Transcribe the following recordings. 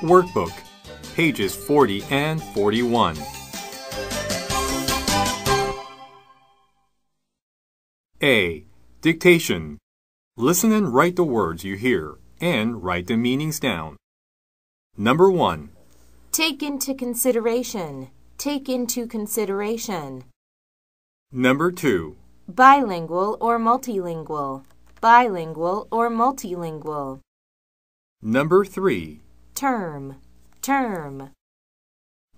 Workbook, pages 40 and 41. A. Dictation. Listen and write the words you hear and write the meanings down. Number 1. Take into consideration. Take into consideration. Number 2. Bilingual or multilingual. Bilingual or multilingual. Number 3 term, term.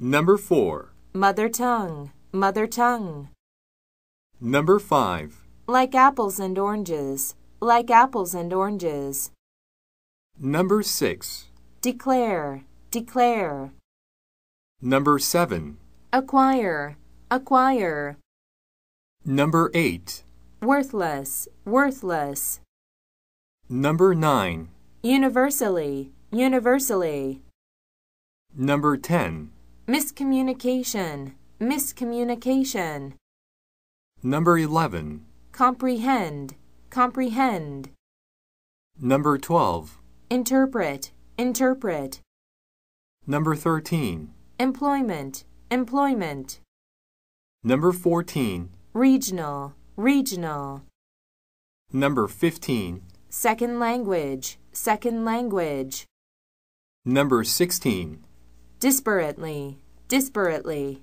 Number four. Mother tongue, mother tongue. Number five. Like apples and oranges, like apples and oranges. Number six. Declare, declare. Number seven. Acquire, acquire. Number eight. Worthless, worthless. Number nine. Universally, universally. Number 10. Miscommunication, miscommunication. Number 11. Comprehend, comprehend. Number 12. Interpret, interpret. Number 13. Employment, employment. Number 14. Regional, regional. Number 15. Second language, second language. Number 16. Disparately, disparately.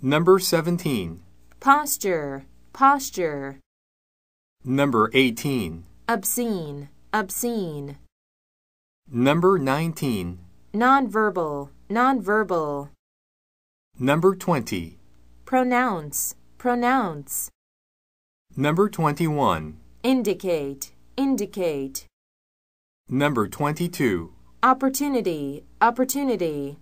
Number 17. Posture, posture. Number 18. Obscene, obscene. Number 19. Nonverbal, nonverbal. Number 20. Pronounce, pronounce. Number 21. Indicate, indicate. Number 22 opportunity, opportunity.